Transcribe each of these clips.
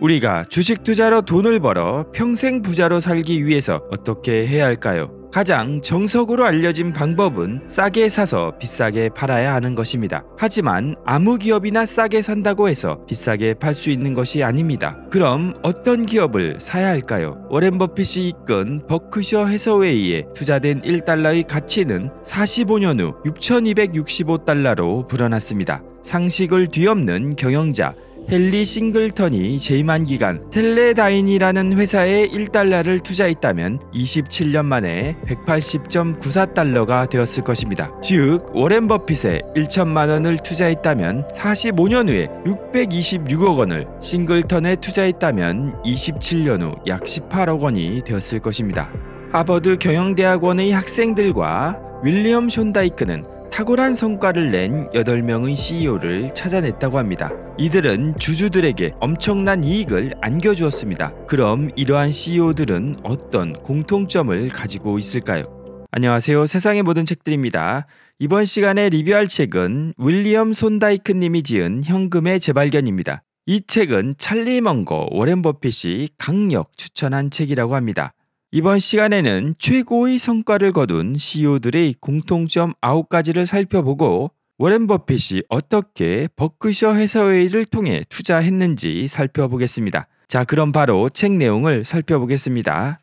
우리가 주식 투자로 돈을 벌어 평생 부자로 살기 위해서 어떻게 해야 할까요? 가장 정석으로 알려진 방법은 싸게 사서 비싸게 팔아야 하는 것입니다. 하지만 아무 기업이나 싸게 산다고 해서 비싸게 팔 수 있는 것이 아닙니다. 그럼 어떤 기업을 사야 할까요? 워렌 버핏이 이끈 버크셔 해서웨이에 투자된 1달러의 가치는 45년 후 6,265달러로 불어났습니다. 상식을 뒤엎는 경영자 헨리 싱글턴이 재임한 기간 텔레다인이라는 회사에 1달러를 투자했다면 27년 만에 180.94달러가 되었을 것입니다. 즉 워렌 버핏에 1천만 원을 투자했다면 45년 후에 626억 원을 싱글턴에 투자했다면 27년 후 약 18억 원이 되었을 것입니다. 하버드 경영대학원의 학생들과 윌리엄 숀다이크는 탁월한 성과를 낸 8명의 CEO를 찾아냈다고 합니다. 이들은 주주들에게 엄청난 이익을 안겨주었습니다. 그럼 이러한 CEO들은 어떤 공통점을 가지고 있을까요? 안녕하세요. 세상의 모든 책들입니다. 이번 시간에 리뷰할 책은 윌리엄 손다이크 님이 지은 현금의 재발견입니다. 이 책은 찰리 먼거, 워렌 버핏이 강력 추천한 책이라고 합니다. 이번 시간에는 최고의 성과를 거둔 CEO들의 공통점 9가지를 살펴보고 워렌 버핏이 어떻게 버크셔 회사회의를 통해 투자했는지 살펴보겠습니다. 자, 그럼 바로 책 내용을 살펴보겠습니다.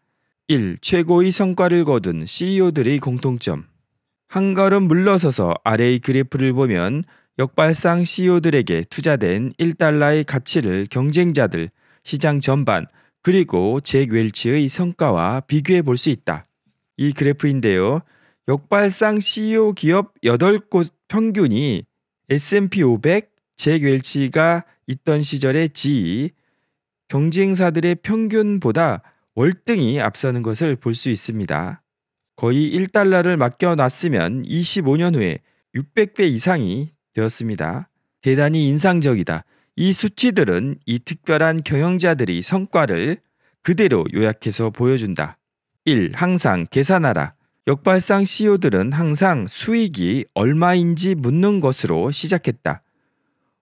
1. 최고의 성과를 거둔 CEO들의 공통점. 한 걸음 물러서서 아래의 그래프를 보면 역발상 CEO들에게 투자된 1달러의 가치를 경쟁자들, 시장 전반, 그리고 잭 웰치의 성과와 비교해 볼 수 있다. 이 그래프인데요. 역발상 CEO 기업 8곳 평균이 S&P 500, 잭 웰치가 있던 시절의 지 e 경쟁사들의 평균보다 월등히 앞서는 것을 볼 수 있습니다. 거의 1달러를 맡겨놨으면 25년 후에 600배 이상이 되었습니다. 대단히 인상적이다. 이 수치들은 이 특별한 경영자들이 성과를 그대로 요약해서 보여준다. 1. 항상 계산하라. 역발상 CEO들은 항상 수익이 얼마인지 묻는 것으로 시작했다.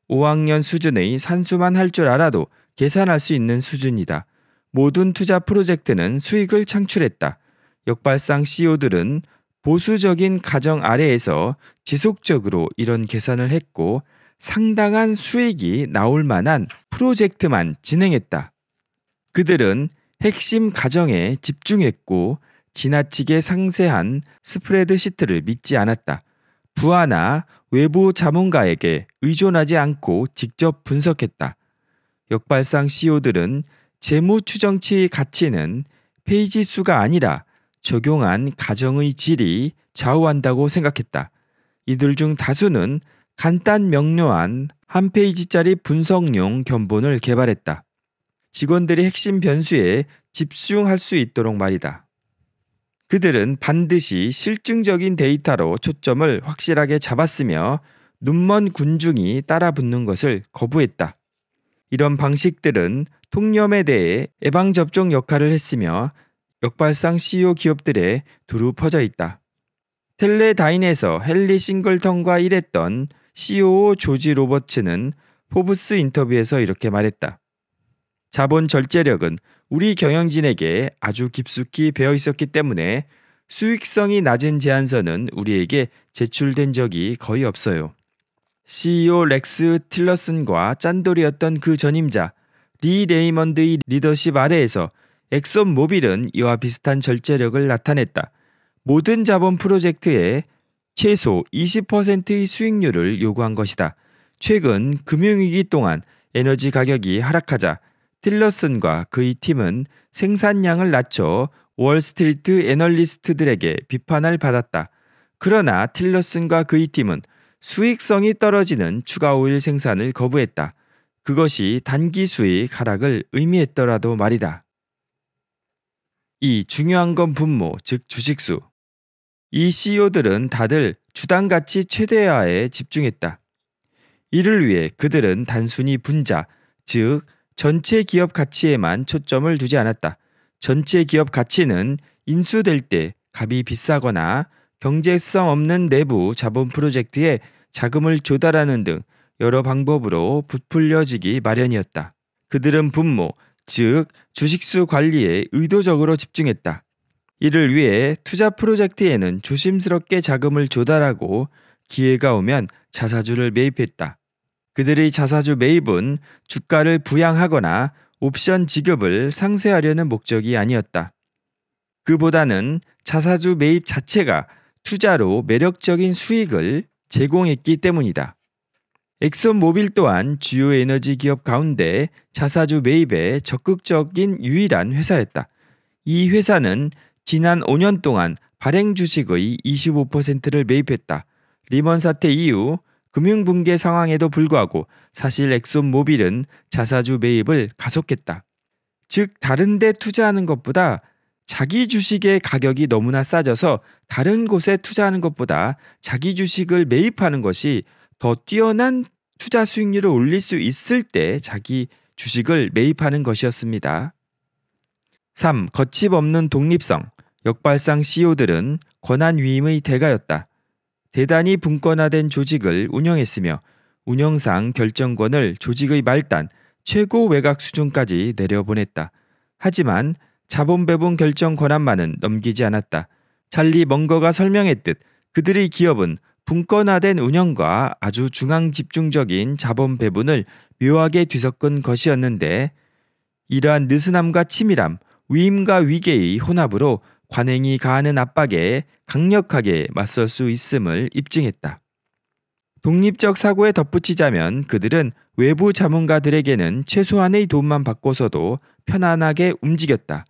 5학년 수준의 산수만 할 줄 알아도 계산할 수 있는 수준이다. 모든 투자 프로젝트는 수익을 창출했다. 역발상 CEO들은 보수적인 가정 아래에서 지속적으로 이런 계산을 했고 상당한 수익이 나올 만한 프로젝트만 진행했다. 그들은 핵심 가정에 집중했고 지나치게 상세한 스프레드시트를 믿지 않았다. 부하나 외부 자문가에게 의존하지 않고 직접 분석했다. 역발상 CEO들은 재무 추정치 가치는 페이지 수가 아니라 적용한 가정의 질이 좌우한다고 생각했다. 이들 중 다수는 간단 명료한 한 페이지짜리 분석용 견본을 개발했다. 직원들이 핵심 변수에 집중할 수 있도록 말이다. 그들은 반드시 실증적인 데이터로 초점을 확실하게 잡았으며 눈먼 군중이 따라 붙는 것을 거부했다. 이런 방식들은 통념에 대해 예방접종 역할을 했으며 역발상 CEO 기업들에 두루 퍼져 있다. 텔레다인에서 헨리 싱글턴과 일했던 CEO 조지 로버츠는 포브스 인터뷰에서 이렇게 말했다. 자본 절제력은 우리 경영진에게 아주 깊숙이 배어 있었기 때문에 수익성이 낮은 제안서는 우리에게 제출된 적이 거의 없어요. CEO 렉스 틸러슨과 짠돌이었던 그 전임자 리 레이먼드의 리더십 아래에서 엑손 모빌은 이와 비슷한 절제력을 나타냈다. 모든 자본 프로젝트에 최소 20%의 수익률을 요구한 것이다. 최근 금융위기 동안 에너지 가격이 하락하자 틸러슨과 그의 팀은 생산량을 낮춰 월스트리트 애널리스트들에게 비판을 받았다. 그러나 틸러슨과 그의 팀은 수익성이 떨어지는 추가 오일 생산을 거부했다. 그것이 단기 수익 하락을 의미했더라도 말이다. 이 중요한 건 분모, 즉 주식수. 이 CEO들은 다들 주당 가치 최대화에 집중했다. 이를 위해 그들은 단순히 분자, 즉 전체 기업 가치에만 초점을 두지 않았다. 전체 기업 가치는 인수될 때 값이 비싸거나 경제성 없는 내부 자본 프로젝트에 자금을 조달하는 등 여러 방법으로 부풀려지기 마련이었다. 그들은 분모, 즉 주식수 관리에 의도적으로 집중했다. 이를 위해 투자 프로젝트에는 조심스럽게 자금을 조달하고 기회가 오면 자사주를 매입했다. 그들의 자사주 매입은 주가를 부양하거나 옵션 지급을 상쇄하려는 목적이 아니었다. 그보다는 자사주 매입 자체가 투자로 매력적인 수익을 제공했기 때문이다. 엑슨모빌 또한 주요 에너지 기업 가운데 자사주 매입에 적극적인 유일한 회사였다. 이 회사는 지난 5년 동안 발행 주식의 25%를 매입했다. 리먼 사태 이후 금융 붕괴 상황에도 불구하고 사실 엑손 모빌은 자사주 매입을 가속했다. 즉 다른 데 투자하는 것보다 자기 주식의 가격이 너무나 싸져서 다른 곳에 투자하는 것보다 자기 주식을 매입하는 것이 더 뛰어난 투자 수익률을 올릴 수 있을 때 자기 주식을 매입하는 것이었습니다. 3. 거침없는 독립성. 역발상 CEO들은 권한 위임의 대가였다. 대단히 분권화된 조직을 운영했으며 운영상 결정권을 조직의 말단, 최고 외곽 수준까지 내려보냈다. 하지만 자본 배분 결정 권한만은 넘기지 않았다. 찰리 멍거가 설명했듯 그들의 기업은 분권화된 운영과 아주 중앙 집중적인 자본 배분을 묘하게 뒤섞은 것이었는데 이러한 느슨함과 치밀함, 위임과 위계의 혼합으로 관행이 가하는 압박에 강력하게 맞설 수 있음을 입증했다. 독립적 사고에 덧붙이자면 그들은 외부 자문가들에게는 최소한의 돈만 받고서도 편안하게 움직였다.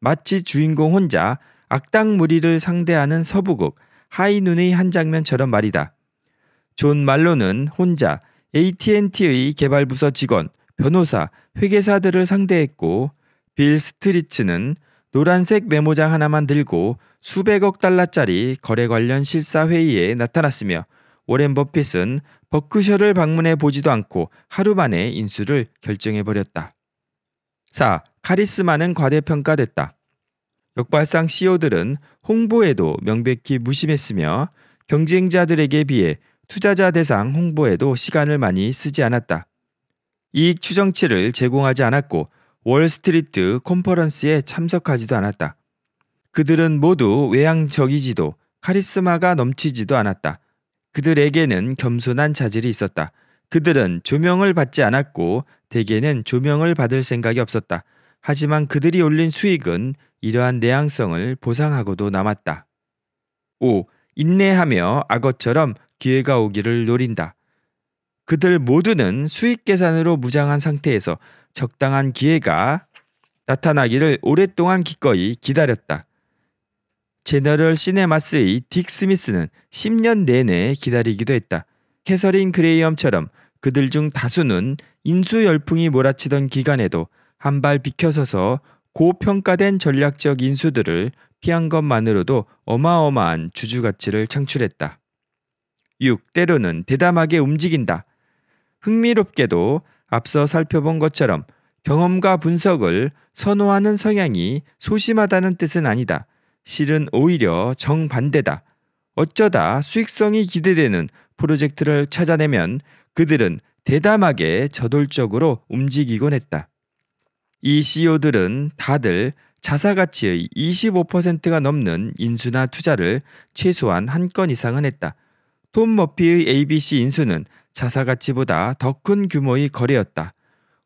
마치 주인공 혼자 악당 무리를 상대하는 서부극 하이눈의 한 장면처럼 말이다. 존 말로는 혼자 AT&T의 개발부서 직원, 변호사, 회계사들을 상대했고 빌 스트리츠는 노란색 메모장 하나만 들고 수백억 달러짜리 거래 관련 실사 회의에 나타났으며 워렌 버핏은 버크셔를 방문해 보지도 않고 하루 만에 인수를 결정해 버렸다. 4. 카리스마는 과대평가됐다. 역발상 CEO들은 홍보에도 명백히 무심했으며 경쟁자들에게 비해 투자자 대상 홍보에도 시간을 많이 쓰지 않았다. 이익 추정치를 제공하지 않았고 월스트리트 콘퍼런스에 참석하지도 않았다. 그들은 모두 외향적이지도 카리스마가 넘치지도 않았다. 그들에게는 겸손한 자질이 있었다. 그들은 조명을 받지 않았고 대개는 조명을 받을 생각이 없었다. 하지만 그들이 올린 수익은 이러한 내향성을 보상하고도 남았다. 5. 인내하며 악어처럼 기회가 오기를 노린다. 그들 모두는 수익 계산으로 무장한 상태에서 적당한 기회가 나타나기를 오랫동안 기꺼이 기다렸다. 제너럴 시네마스의 딕 스미스는 10년 내내 기다리기도 했다. 캐서린 그레이엄처럼 그들 중 다수는 인수 열풍이 몰아치던 기간에도 한발 비켜서서 고평가된 전략적 인수들을 피한 것만으로도 어마어마한 주주 가치를 창출했다. 6. 때로는 대담하게 움직인다. 흥미롭게도 앞서 살펴본 것처럼 경험과 분석을 선호하는 성향이 소심하다는 뜻은 아니다. 실은 오히려 정반대다. 어쩌다 수익성이 기대되는 프로젝트를 찾아내면 그들은 대담하게 저돌적으로 움직이곤 했다. 이 CEO들은 다들 자사가치의 25%가 넘는 인수나 투자를 최소한 한 건 이상은 했다. 톰 머피의 ABC 인수는 자사가치보다 더 큰 규모의 거래였다.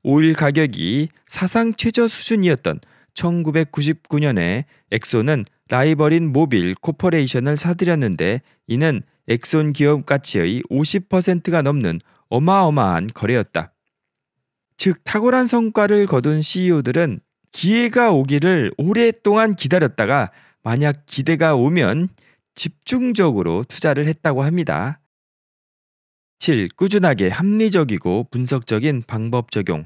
오일 가격이 사상 최저 수준이었던 1999년에 엑소는 라이벌인 모빌 코퍼레이션을 사들였는데 이는 엑손 기업 가치의 50%가 넘는 어마어마한 거래였다. 즉 탁월한 성과를 거둔 CEO들은 기회가 오기를 오랫동안 기다렸다가 만약 기대가 오면 집중적으로 투자를 했다고 합니다. 7. 꾸준하게 합리적이고 분석적인 방법 적용.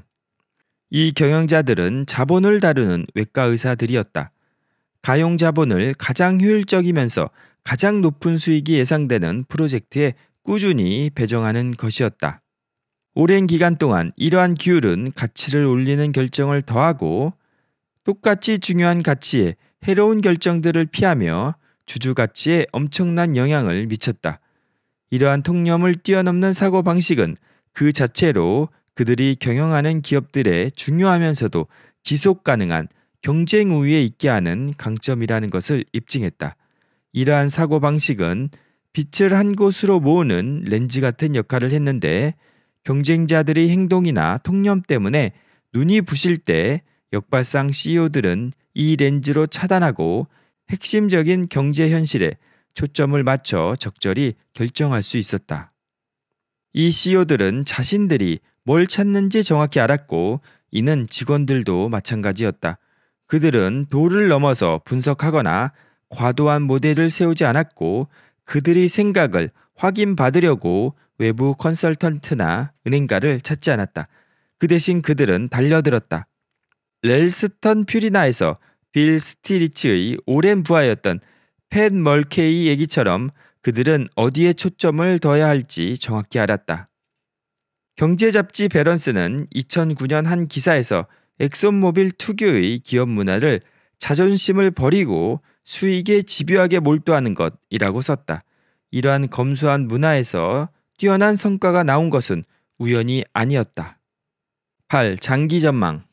이 경영자들은 자본을 다루는 외과 의사들이었다. 가용 자본을 가장 효율적이면서 가장 높은 수익이 예상되는 프로젝트에 꾸준히 배정하는 것이었다. 오랜 기간 동안 이러한 규율은 가치를 올리는 결정을 더하고 똑같이 중요한 가치에 해로운 결정들을 피하며 주주 가치에 엄청난 영향을 미쳤다. 이러한 통념을 뛰어넘는 사고 방식은 그 자체로 그들이 경영하는 기업들의 중요하면서도 지속 가능한 경쟁 우위에 있게 하는 강점이라는 것을 입증했다. 이러한 사고 방식은 빛을 한 곳으로 모으는 렌즈 같은 역할을 했는데 경쟁자들의 행동이나 통념 때문에 눈이 부실 때 역발상 CEO들은 이 렌즈로 차단하고 핵심적인 경제 현실에 초점을 맞춰 적절히 결정할 수 있었다. 이 CEO들은 자신들이 뭘 찾는지 정확히 알았고 이는 직원들도 마찬가지였다. 그들은 도를 넘어서 분석하거나 과도한 모델을 세우지 않았고 그들이 생각을 확인받으려고 외부 컨설턴트나 은행가를 찾지 않았다. 그 대신 그들은 달려들었다. 렐스턴 퓨리나에서 빌 스티리치의 오랜 부하였던 팻 멀케이 얘기처럼 그들은 어디에 초점을 둬야 할지 정확히 알았다. 경제 잡지 베런스는 2009년 한 기사에서 엑손모빌 특유의 기업 문화를 자존심을 버리고 수익에 집요하게 몰두하는 것이라고 썼다. 이러한 검소한 문화에서 뛰어난 성과가 나온 것은 우연이 아니었다. 8. 장기 전망.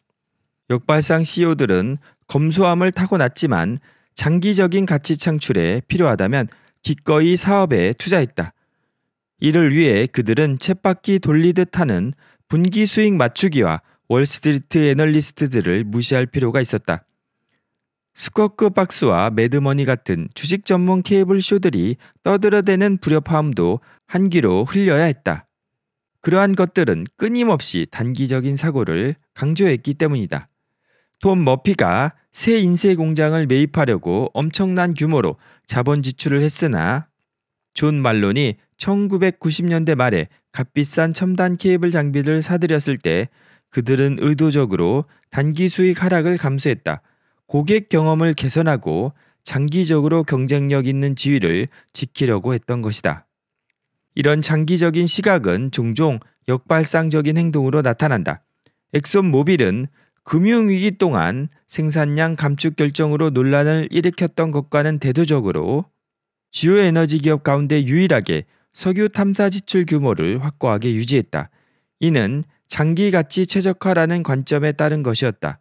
역발상 CEO들은 검소함을 타고났지만 장기적인 가치 창출에 필요하다면 기꺼이 사업에 투자했다. 이를 위해 그들은 쳇바퀴 돌리듯 하는 분기 수익 맞추기와 월스트리트 애널리스트들을 무시할 필요가 있었다. 스쿼크 박스와 매드머니 같은 주식 전문 케이블 쇼들이 떠들어대는 불협화음도 한 귀로 흘려야 했다. 그러한 것들은 끊임없이 단기적인 사고를 강조했기 때문이다. 톰 머피가 새 인쇄 공장을 매입하려고 엄청난 규모로 자본 지출을 했으나 존 말론이 1990년대 말에 값비싼 첨단 케이블 장비를 사들였을 때 그들은 의도적으로 단기 수익 하락을 감수했다. 고객 경험을 개선하고 장기적으로 경쟁력 있는 지위를 지키려고 했던 것이다. 이런 장기적인 시각은 종종 역발상적인 행동으로 나타난다. 엑손 모빌은 금융위기 동안 생산량 감축 결정으로 논란을 일으켰던 것과는 대조적으로 주요에너지 기업 가운데 유일하게 석유 탐사 지출 규모를 확고하게 유지했다. 이는 장기 가치 최적화라는 관점에 따른 것이었다.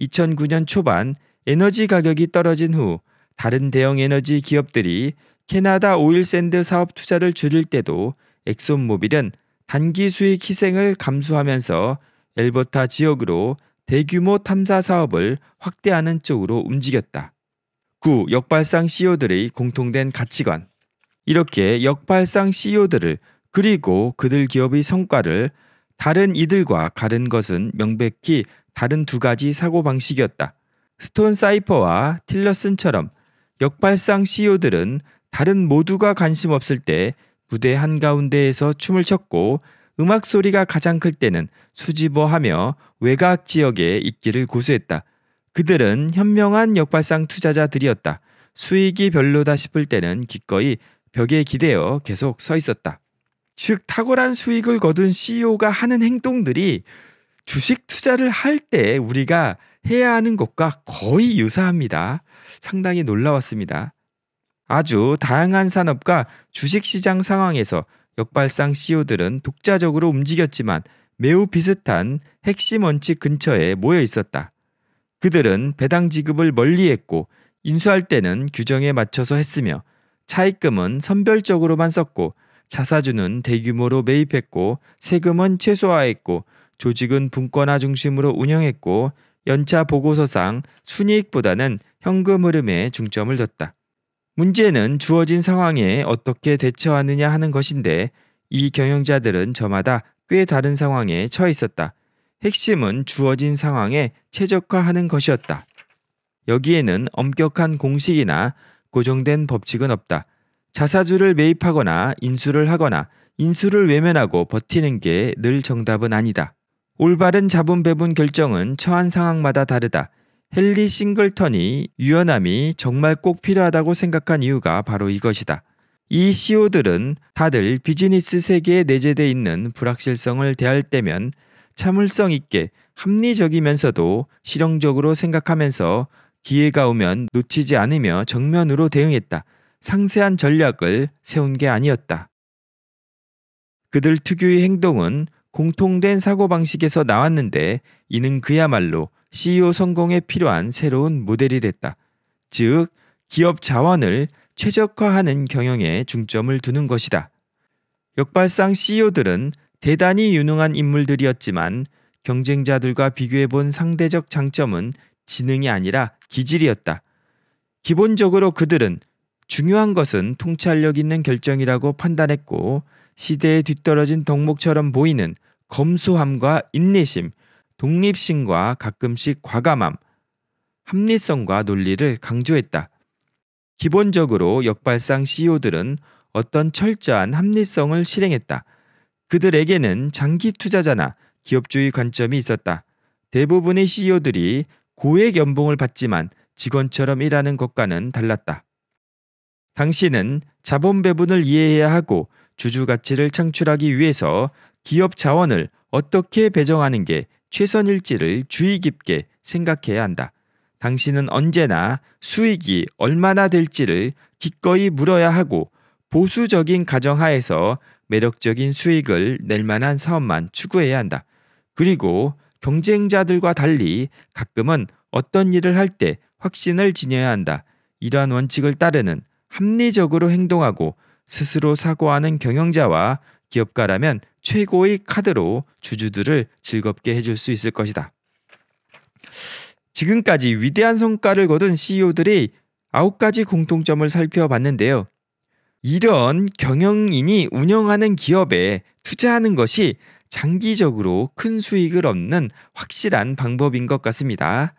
2009년 초반 에너지 가격이 떨어진 후 다른 대형 에너지 기업들이 캐나다 오일샌드 사업 투자를 줄일 때도 엑소모빌은 단기 수익 희생을 감수하면서 엘버타 지역으로 대규모 탐사 사업을 확대하는 쪽으로 움직였다. 9. 역발상 CEO들의 공통된 가치관. 이렇게 역발상 CEO들을 그리고 그들 기업의 성과를 다른 이들과 가른 것은 명백히 다른 두 가지 사고방식이었다. 스톤 사이퍼와 틸러슨처럼 역발상 CEO들은 다른 모두가 관심 없을 때부대 한가운데에서 춤을 췄고 음악 소리가 가장 클 때는 수지어하며 외곽 지역에 있기를 고수했다. 그들은 현명한 역발상 투자자들이었다. 수익이 별로다 싶을 때는 기꺼이 벽에 기대어 계속 서 있었다. 즉 탁월한 수익을 거둔 CEO가 하는 행동들이 주식 투자를 할 때 우리가 해야 하는 것과 거의 유사합니다. 상당히 놀라웠습니다. 아주 다양한 산업과 주식시장 상황에서 역발상 CEO들은 독자적으로 움직였지만 매우 비슷한 핵심 원칙 근처에 모여 있었다. 그들은 배당 지급을 멀리 했고 인수할 때는 규정에 맞춰서 했으며 차입금은 선별적으로만 썼고 자사주는 대규모로 매입했고 세금은 최소화했고 조직은 분권화 중심으로 운영했고 연차 보고서상 순이익보다는 현금 흐름에 중점을 뒀다. 문제는 주어진 상황에 어떻게 대처하느냐 하는 것인데 이 경영자들은 저마다 꽤 다른 상황에 처해 있었다. 핵심은 주어진 상황에 최적화하는 것이었다. 여기에는 엄격한 공식이나 고정된 법칙은 없다. 자사주를 매입하거나 인수를 하거나 인수를 외면하고 버티는 게 늘 정답은 아니다. 올바른 자본 배분 결정은 처한 상황마다 다르다. 헨리 싱글턴이 유연함이 정말 꼭 필요하다고 생각한 이유가 바로 이것이다. 이 CEO들은 다들 비즈니스 세계에 내재되어 있는 불확실성을 대할 때면 참을성 있게 합리적이면서도 실용적으로 생각하면서 기회가 오면 놓치지 않으며 정면으로 대응했다. 상세한 전략을 세운 게 아니었다. 그들 특유의 행동은 공통된 사고방식에서 나왔는데 이는 그야말로 CEO 성공에 필요한 새로운 모델이 됐다. 즉, 기업 자원을 최적화하는 경영에 중점을 두는 것이다. 역발상 CEO들은 대단히 유능한 인물들이었지만 경쟁자들과 비교해 본 상대적 장점은 지능이 아니라 기질이었다. 기본적으로 그들은 중요한 것은 통찰력 있는 결정이라고 판단했고 시대에 뒤떨어진 덕목처럼 보이는 검소함과 인내심, 독립심과 가끔씩 과감함, 합리성과 논리를 강조했다. 기본적으로 역발상 CEO들은 어떤 철저한 합리성을 실행했다. 그들에게는 장기 투자자나 기업주의 관점이 있었다. 대부분의 CEO들이 고액 연봉을 받지만 직원처럼 일하는 것과는 달랐다. 당신은 자본 배분을 이해해야 하고 주주 가치를 창출하기 위해서 기업 자원을 어떻게 배정하는 게 최선일지를 주의 깊게 생각해야 한다. 당신은 언제나 수익이 얼마나 될지를 기꺼이 물어야 하고 보수적인 가정하에서 매력적인 수익을 낼 만한 사업만 추구해야 한다. 그리고 경쟁자들과 달리 가끔은 어떤 일을 할 때 확신을 지녀야 한다. 이러한 원칙을 따르는 합리적으로 행동하고 스스로 사고하는 경영자와 기업가라면 최고의 카드로 주주들을 즐겁게 해줄 수 있을 것이다. 지금까지 위대한 성과를 거둔 CEO들이 아홉 가지 공통점을 살펴봤는데요. 이런 경영인이 운영하는 기업에 투자하는 것이 장기적으로 큰 수익을 얻는 확실한 방법인 것 같습니다.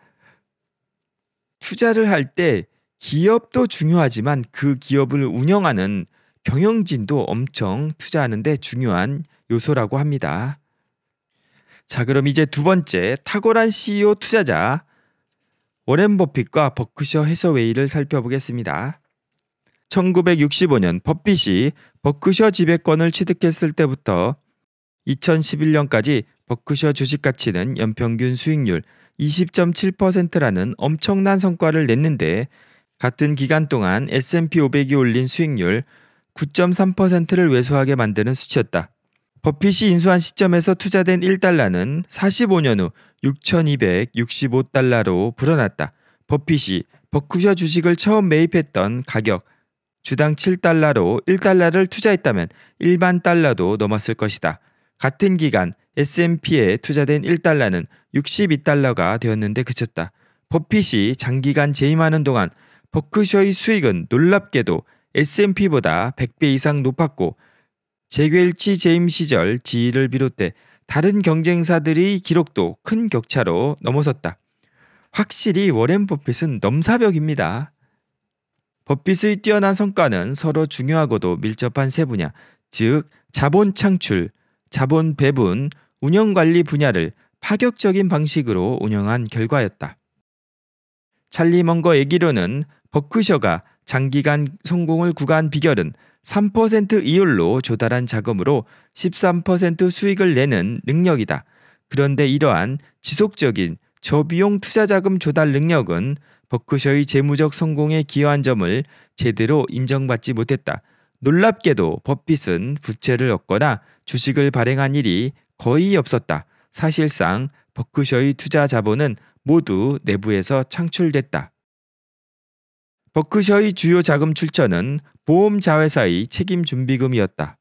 투자를 할 때 기업도 중요하지만 그 기업을 운영하는 경영진도 엄청 투자하는데 중요한 요소라고 합니다. 자, 그럼 이제 두 번째 탁월한 CEO 투자자 워렌 버핏과 버크셔 해서웨이를 살펴보겠습니다. 1965년 버핏이 버크셔 지배권을 취득했을 때부터 2011년까지 버크셔 주식 가치는 연평균 수익률 20.7%라는 엄청난 성과를 냈는데 같은 기간 동안 S&P 500이 올린 수익률 9.3%를 왜소하게 만드는 수치였다. 버핏이 인수한 시점에서 투자된 1달러는 45년 후 6,265달러로 불어났다. 버핏이 버크셔 주식을 처음 매입했던 가격 주당 7달러로 1달러를 투자했다면 일반 달러도 넘었을 것이다. 같은 기간 S&P에 투자된 1달러는 62달러가 되었는데 그쳤다. 버핏이 장기간 재임하는 동안 버크셔의 수익은 놀랍게도 S&P보다 100배 이상 높았고 제괴일치 재임 시절 지위를 비롯해 다른 경쟁사들의 기록도 큰 격차로 넘어섰다. 확실히 워렌 버핏은 넘사벽입니다. 버핏의 뛰어난 성과는 서로 중요하고도 밀접한 세 분야, 즉 자본 창출, 자본 배분, 운영 관리 분야를 파격적인 방식으로 운영한 결과였다. 찰리 먼거 얘기로는 버크셔가 장기간 성공을 구간 비결은 3% 이율로 조달한 자금으로 13% 수익을 내는 능력이다. 그런데 이러한 지속적인 저비용 투자자금 조달 능력은 버크셔의 재무적 성공에 기여한 점을 제대로 인정받지 못했다. 놀랍게도 버핏은 부채를 얻거나 주식을 발행한 일이 거의 없었다. 사실상 버크셔의 투자 자본은 모두 내부에서 창출됐다. 버크셔의 주요 자금 출처는 보험 자회사의 책임 준비금이었다.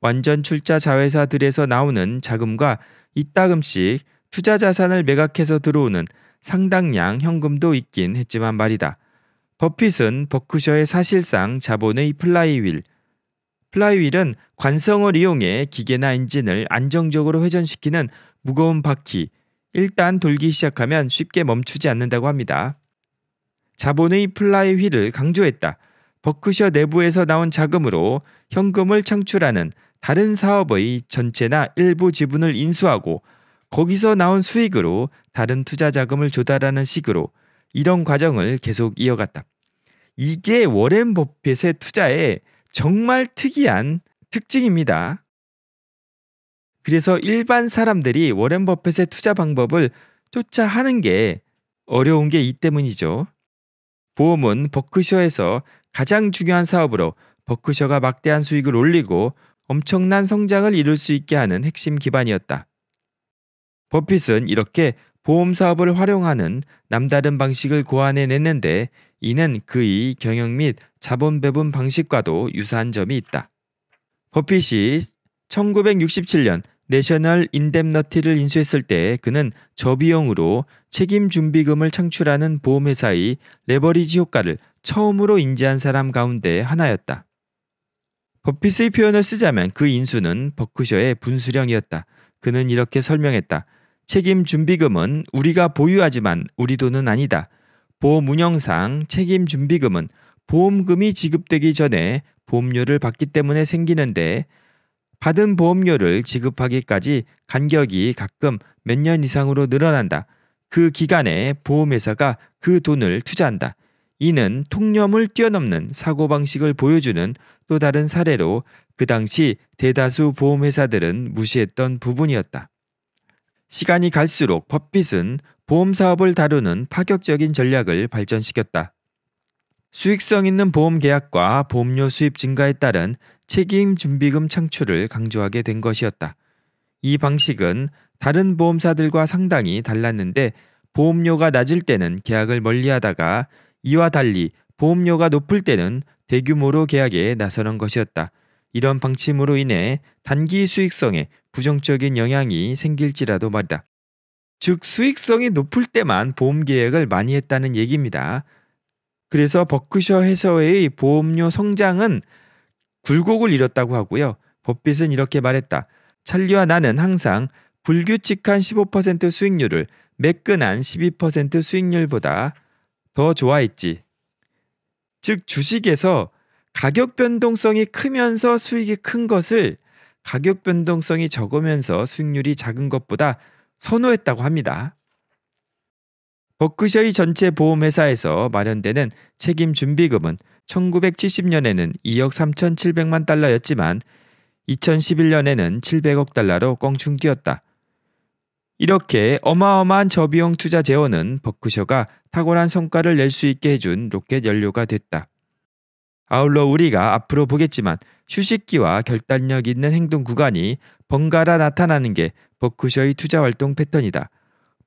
완전 출자 자회사들에서 나오는 자금과 이따금씩 투자 자산을 매각해서 들어오는 상당량 현금도 있긴 했지만 말이다. 버핏은 버크셔의 사실상 자본의 플라이휠플라이휠은 관성을 이용해 기계나 엔진을 안정적으로 회전시키는 무거운 바퀴. 일단 돌기 시작하면 쉽게 멈추지 않는다고 합니다. 자본의 플라이 휠을 강조했다. 버크셔 내부에서 나온 자금으로 현금을 창출하는 다른 사업의 전체나 일부 지분을 인수하고 거기서 나온 수익으로 다른 투자 자금을 조달하는 식으로 이런 과정을 계속 이어갔다. 이게 워렌 버핏의 투자에 정말 특이한 특징입니다. 그래서 일반 사람들이 워렌 버핏의 투자 방법을 쫓아 하는 게 어려운 게 이 때문이죠. 보험은 버크셔에서 가장 중요한 사업으로 버크셔가 막대한 수익을 올리고 엄청난 성장을 이룰 수 있게 하는 핵심 기반이었다. 버핏은 이렇게 보험 사업을 활용하는 남다른 방식을 고안해 냈는데 이는 그의 경영 및 자본 배분 방식과도 유사한 점이 있다. 버핏이 1967년 내셔널 인뎀너티를 인수했을 때 그는 저비용으로 책임 준비금을 창출하는 보험회사의 레버리지 효과를 처음으로 인지한 사람 가운데 하나였다. 버핏의 표현을 쓰자면 그 인수는 버크셔의 분수령이었다. 그는 이렇게 설명했다. 책임 준비금은 우리가 보유하지만 우리 돈은 아니다. 보험 운영상 책임 준비금은 보험금이 지급되기 전에 보험료를 받기 때문에 생기는데 받은 보험료를 지급하기까지 간격이 가끔 몇 년 이상으로 늘어난다. 그 기간에 보험회사가 그 돈을 투자한다. 이는 통념을 뛰어넘는 사고방식을 보여주는 또 다른 사례로 그 당시 대다수 보험회사들은 무시했던 부분이었다. 시간이 갈수록 법빗은 보험사업을 다루는 파격적인 전략을 발전시켰다. 수익성 있는 보험 계약과 보험료 수입 증가에 따른 책임 준비금 창출을 강조하게 된 것이었다. 이 방식은 다른 보험사들과 상당히 달랐는데 보험료가 낮을 때는 계약을 멀리하다가 이와 달리 보험료가 높을 때는 대규모로 계약에 나서는 것이었다. 이런 방침으로 인해 단기 수익성에 부정적인 영향이 생길지라도 말이다. 즉 수익성이 높을 때만 보험 계약을 많이 했다는 얘기입니다. 그래서 버크셔 해서의 보험료 성장은 굴곡을 잃었다고 하고요. 버핏은 이렇게 말했다. 찰리와 나는 항상 불규칙한 15% 수익률을 매끈한 12% 수익률보다 더 좋아했지. 즉 주식에서 가격 변동성이 크면서 수익이 큰 것을 가격 변동성이 적으면서 수익률이 작은 것보다 선호했다고 합니다. 버크셔의 전체 보험회사에서 마련되는 책임 준비금은 1970년에는 2억 3,700만 달러였지만 2011년에는 700억 달러로 껑충 뛰었다. 이렇게 어마어마한 저비용 투자 재원은 버크셔가 탁월한 성과를 낼 수 있게 해준 로켓 연료가 됐다. 아울러 우리가 앞으로 보겠지만 휴식기와 결단력 있는 행동 구간이 번갈아 나타나는 게 버크셔의 투자 활동 패턴이다.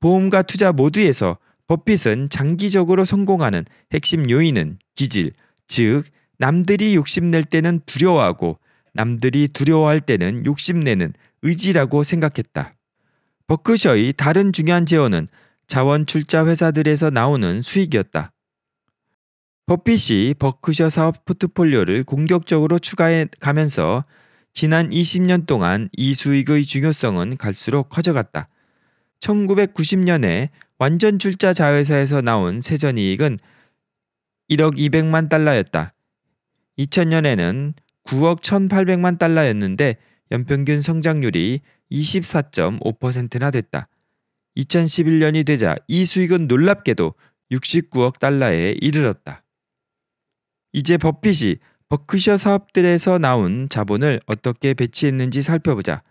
보험과 투자 모두에서 버핏은 장기적으로 성공하는 핵심 요인은 기질, 즉 남들이 욕심낼 때는 두려워하고 남들이 두려워할 때는 욕심내는 의지라고 생각했다. 버크셔의 다른 중요한 제어는 자원 출자 회사들에서 나오는 수익이었다. 버핏이 버크셔 사업 포트폴리오를 공격적으로 추가해 가면서 지난 20년 동안 이 수익의 중요성은 갈수록 커져갔다. 1990년에 완전 출자 자회사에서 나온 세전 이익은 1억 200만 달러였다. 2000년에는 9억 1800만 달러였는데 연평균 성장률이 24.5%나 됐다. 2011년이 되자 이 수익은 놀랍게도 69억 달러에 이르렀다. 이제 버핏이 버크셔 사업들에서 나온 자본을 어떻게 배치했는지 살펴보자.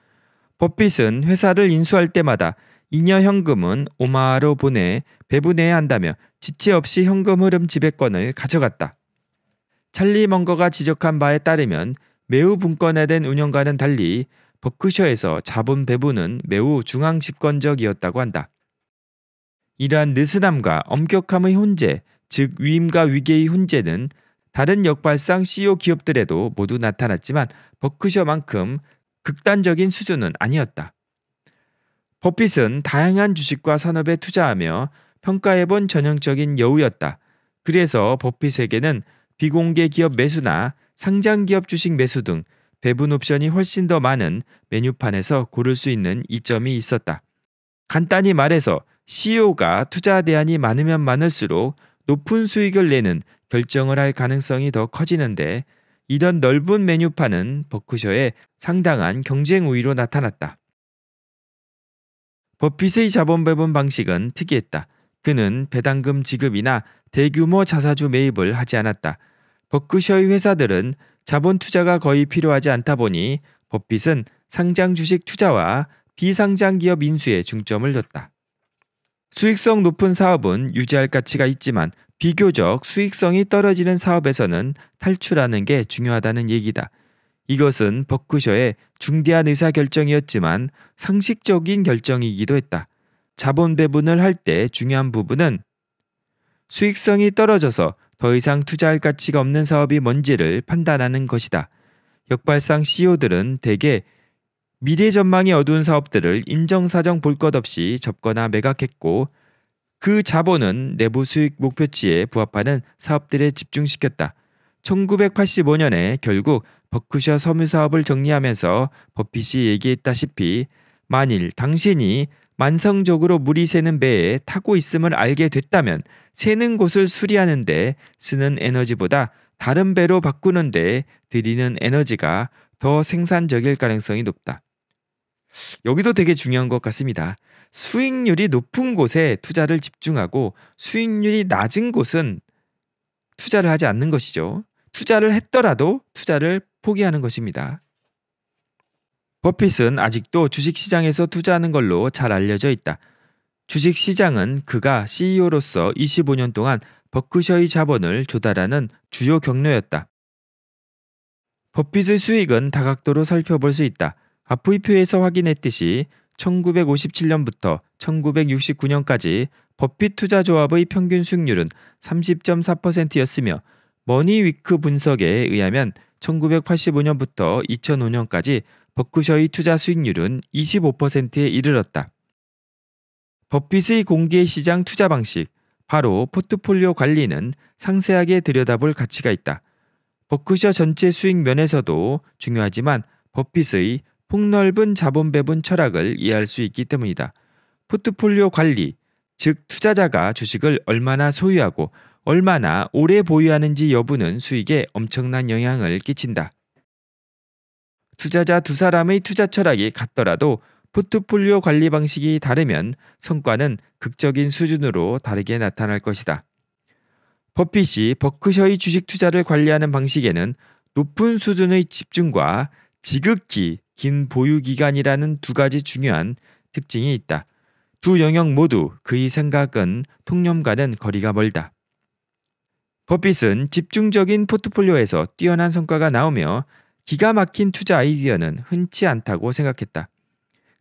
버핏은 회사를 인수할 때마다 이녀 현금은 오마로 하 보내 배분해야 한다며 지체 없이 현금 흐름 지배권을 가져갔다. 찰리 먼거가 지적한 바에 따르면 매우 분권화된 운영과는 달리 버크셔에서 자본 배분은 매우 중앙 집권적이었다고 한다. 이러한 느슨함과 엄격함의 혼재, 즉 위임과 위계의 혼재는 다른 역발상 CEO 기업들에도 모두 나타났지만 버크셔만큼 극단적인 수준은 아니었다. 버핏은 다양한 주식과 산업에 투자하며 평가해본 전형적인 여우였다. 그래서 버핏에게는 비공개 기업 매수나 상장 기업 주식 매수 등 배분 옵션이 훨씬 더 많은 메뉴판에서 고를 수 있는 이점이 있었다. 간단히 말해서 CEO가 투자 대안이 많으면 많을수록 높은 수익을 내는 결정을 할 가능성이 더 커지는데 이런 넓은 메뉴판은 버크셔의 상당한 경쟁 우위로 나타났다. 버핏의 자본 배분 방식은 특이했다. 그는 배당금 지급이나 대규모 자사주 매입을 하지 않았다. 버크셔의 회사들은 자본 투자가 거의 필요하지 않다 보니 버핏은 상장 주식 투자와 비상장 기업 인수에 중점을 뒀다. 수익성 높은 사업은 유지할 가치가 있지만 비교적 수익성이 떨어지는 사업에서는 탈출하는 게 중요하다는 얘기다. 이것은 버크셔의 중대한 의사결정이었지만 상식적인 결정이기도 했다. 자본 배분을 할 때 중요한 부분은 수익성이 떨어져서 더 이상 투자할 가치가 없는 사업이 뭔지를 판단하는 것이다. 역발상 CEO들은 대개 미래 전망이 어두운 사업들을 인정사정 볼 것 없이 접거나 매각했고 그 자본은 내부 수익 목표치에 부합하는 사업들에 집중시켰다. 1985년에 결국 버크셔 섬유 사업을 정리하면서 버핏이 얘기했다시피 만일 당신이 만성적으로 물이 새는 배에 타고 있음을 알게 됐다면 새는 곳을 수리하는데 쓰는 에너지보다 다른 배로 바꾸는데 들이는 에너지가 더 생산적일 가능성이 높다. 여기도 되게 중요한 것 같습니다. 수익률이 높은 곳에 투자를 집중하고 수익률이 낮은 곳은 투자를 하지 않는 것이죠. 투자를 했더라도 투자를 포기하는 것입니다. 버핏은 아직도 주식시장에서 투자하는 걸로 잘 알려져 있다. 주식시장은 그가 CEO로서 25년 동안 버크셔의 자본을 조달하는 주요 경로였다. 버핏의 수익은 다각도로 살펴볼 수 있다. 앞의 표에서 확인했듯이 1957년부터 1969년까지 버핏 투자조합의 평균 수익률은 30.4%였으며 머니위크 분석에 의하면 1985년부터 2005년까지 버크셔의 투자 수익률은 25%에 이르렀다. 버핏의 공개 시장 투자 방식, 바로 포트폴리오 관리는 상세하게 들여다볼 가치가 있다. 버크셔 전체 수익 면에서도 중요하지만 버핏의 폭넓은 자본 배분 철학을 이해할 수 있기 때문이다. 포트폴리오 관리, 즉 투자자가 주식을 얼마나 소유하고 얼마나 오래 보유하는지 여부는 수익에 엄청난 영향을 끼친다. 투자자 두 사람의 투자 철학이 같더라도 포트폴리오 관리 방식이 다르면 성과는 극적인 수준으로 다르게 나타날 것이다. 버핏이 버크셔의 주식 투자를 관리하는 방식에는 높은 수준의 집중과 지극히 긴 보유 기간이라는 두 가지 중요한 특징이 있다. 두 영역 모두 그의 생각은 통념과는 거리가 멀다. 버핏은 집중적인 포트폴리오에서 뛰어난 성과가 나오며 기가 막힌 투자 아이디어는 흔치 않다고 생각했다.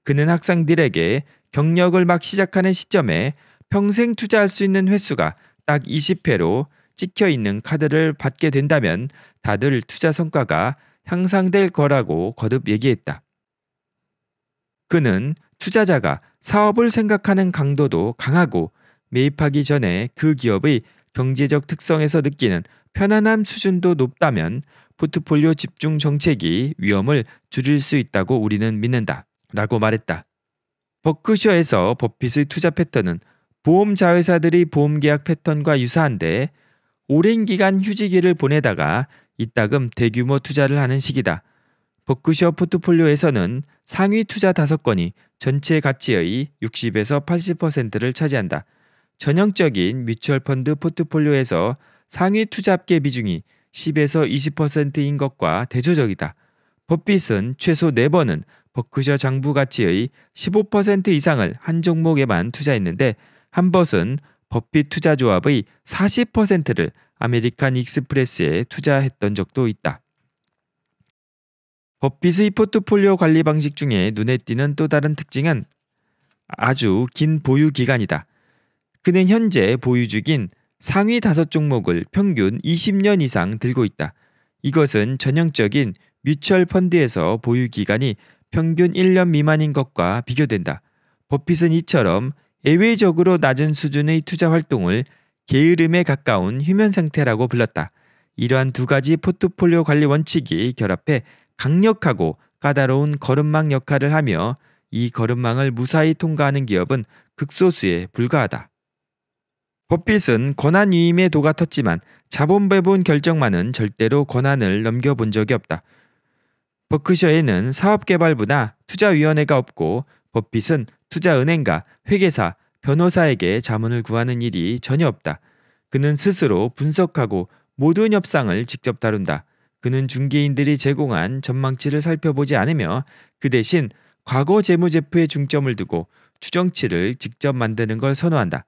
그는 학생들에게 경력을 막 시작하는 시점에 평생 투자할 수 있는 횟수가 딱 20회로 찍혀 있는 카드를 받게 된다면 다들 투자 성과가 향상될 거라고 거듭 얘기했다. 그는 투자자가 사업을 생각하는 강도도 강하고 매입하기 전에 그 기업의 경제적 특성에서 느끼는 편안함 수준도 높다면 포트폴리오 집중 정책이 위험을 줄일 수 있다고 우리는 믿는다. 라고 말했다. 버크셔에서 버핏의 투자 패턴은 보험 자회사들이 보험 계약 패턴과 유사한데 오랜 기간 휴지기를 보내다가 이따금 대규모 투자를 하는 시기다. 버크셔 포트폴리오에서는 상위 투자 5건이 전체 가치의 60에서 80%를 차지한다. 전형적인 뮤추얼 펀드 포트폴리오에서 상위 투자합계 비중이 10에서 20%인 것과 대조적이다. 버핏은 최소 4번은 버크셔 장부 가치의 15% 이상을 한 종목에만 투자했는데 한벗은 버핏 투자 조합의 40%를 아메리칸 익스프레스에 투자했던 적도 있다. 버핏의 포트폴리오 관리 방식 중에 눈에 띄는 또 다른 특징은 아주 긴 보유 기간이다. 그는 현재 보유 중인 상위 다섯 종목을 평균 20년 이상 들고 있다. 이것은 전형적인 뮤추얼 펀드에서 보유 기간이 평균 1년 미만인 것과 비교된다. 버핏은 이처럼 예외적으로 낮은 수준의 투자 활동을 게으름에 가까운 휴면 상태라고 불렀다. 이러한 두 가지 포트폴리오 관리 원칙이 결합해 강력하고 까다로운 걸음망 역할을 하며 이 걸음망을 무사히 통과하는 기업은 극소수에 불과하다. 버핏은 권한 위임의 도가 텄지만 자본 배분 결정만은 절대로 권한을 넘겨본 적이 없다. 버크셔에는 사업개발부나 투자위원회가 없고 버핏은 투자은행과 회계사, 변호사에게 자문을 구하는 일이 전혀 없다. 그는 스스로 분석하고 모든 협상을 직접 다룬다. 그는 중개인들이 제공한 전망치를 살펴보지 않으며 그 대신 과거 재무제표에 중점을 두고 추정치를 직접 만드는 걸 선호한다.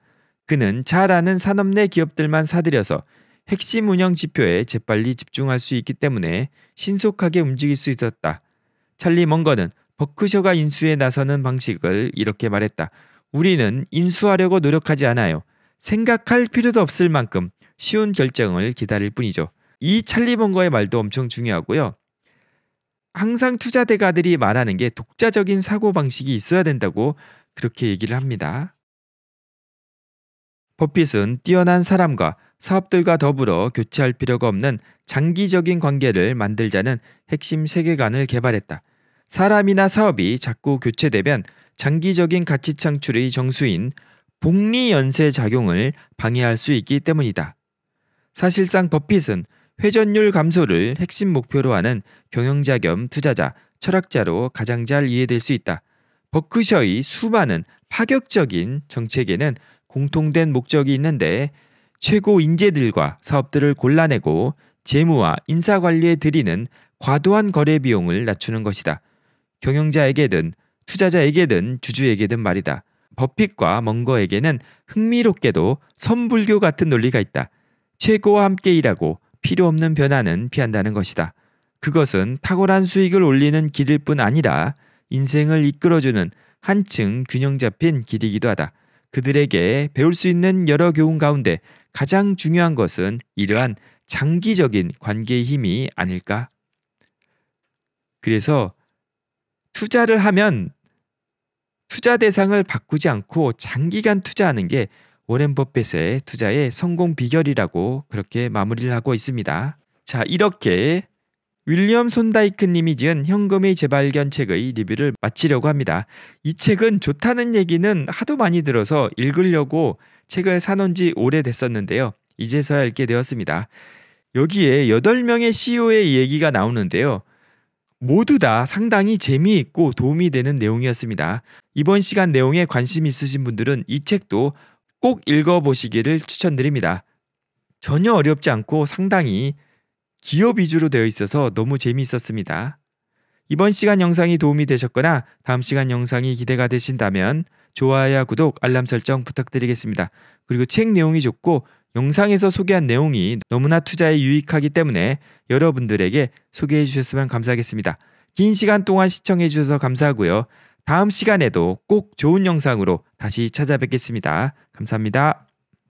그는 잘 아는 산업 내 기업들만 사들여서 핵심 운영 지표에 재빨리 집중할 수 있기 때문에 신속하게 움직일 수 있었다. 찰리 먼거는 버크셔가 인수에 나서는 방식을 이렇게 말했다. 우리는 인수하려고 노력하지 않아요. 생각할 필요도 없을 만큼 쉬운 결정을 기다릴 뿐이죠. 이 찰리 먼거의 말도 엄청 중요하고요. 항상 투자 대가들이 말하는 게 독자적인 사고 방식이 있어야 된다고 그렇게 얘기를 합니다. 버핏은 뛰어난 사람과 사업들과 더불어 교체할 필요가 없는 장기적인 관계를 만들자는 핵심 세계관을 개발했다. 사람이나 사업이 자꾸 교체되면 장기적인 가치 창출의 정수인 복리 연쇄 작용을 방해할 수 있기 때문이다. 사실상 버핏은 회전율 감소를 핵심 목표로 하는 경영자 겸 투자자, 철학자로 가장 잘 이해될 수 있다. 버크셔의 수많은 파격적인 정책에는 공통된 목적이 있는데 최고 인재들과 사업들을 골라내고 재무와 인사 관리에 들이는 과도한 거래 비용을 낮추는 것이다. 경영자에게든 투자자에게든 주주에게든 말이다. 버핏과 멍거에게는 흥미롭게도 선불교 같은 논리가 있다. 최고와 함께 일하고 필요 없는 변화는 피한다는 것이다. 그것은 탁월한 수익을 올리는 길일 뿐 아니라 인생을 이끌어주는 한층 균형 잡힌 길이기도 하다. 그들에게 배울 수 있는 여러 교훈 가운데 가장 중요한 것은 이러한 장기적인 관계의 힘이 아닐까? 그래서 투자를 하면 투자 대상을 바꾸지 않고 장기간 투자하는 게 워렌 버핏의 투자의 성공 비결이라고 그렇게 마무리를 하고 있습니다. 자, 이렇게 윌리엄 손다이크 님이 지은 현금의 재발견 책의 리뷰를 마치려고 합니다. 이 책은 좋다는 얘기는 하도 많이 들어서 읽으려고 책을 사놓은 지 오래됐었는데요. 이제서야 읽게 되었습니다. 여기에 8명의 CEO의 얘기가 나오는데요. 모두 다 상당히 재미있고 도움이 되는 내용이었습니다. 이번 시간 내용에 관심 있으신 분들은 이 책도 꼭 읽어보시기를 추천드립니다. 전혀 어렵지 않고 상당히 기업 위주로 되어 있어서 너무 재미있었습니다. 이번 시간 영상이 도움이 되셨거나 다음 시간 영상이 기대가 되신다면 좋아요와 구독, 알람 설정 부탁드리겠습니다. 그리고 책 내용이 좋고 영상에서 소개한 내용이 너무나 투자에 유익하기 때문에 여러분들에게 소개해 주셨으면 감사하겠습니다. 긴 시간 동안 시청해 주셔서 감사하고요. 다음 시간에도 꼭 좋은 영상으로 다시 찾아뵙겠습니다. 감사합니다.